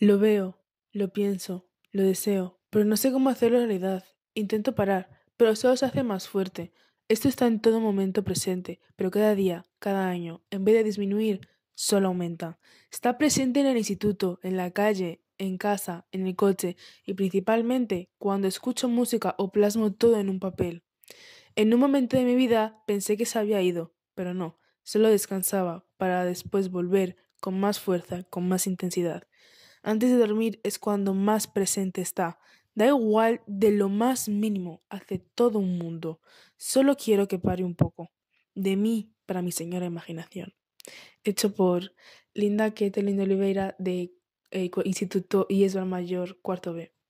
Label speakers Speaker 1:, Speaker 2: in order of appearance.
Speaker 1: Lo veo, lo pienso, lo deseo, pero no sé cómo hacerlo realidad. Intento parar, pero solo se hace más fuerte. Esto está en todo momento presente, pero cada día, cada año, en vez de disminuir, solo aumenta. Está presente en el instituto, en la calle, en casa, en el coche y principalmente cuando escucho música o plasmo todo en un papel. En un momento de mi vida pensé que se había ido, pero no, solo descansaba para después volver con más fuerza, con más intensidad. Antes de dormir es cuando más presente está. Da igual de lo más mínimo, hace todo un mundo. Solo quiero que pare un poco. De mí para mi señora imaginación. Hecho por Linda Linda Oliveira de eh, Instituto IESBA Mayor, cuarto B.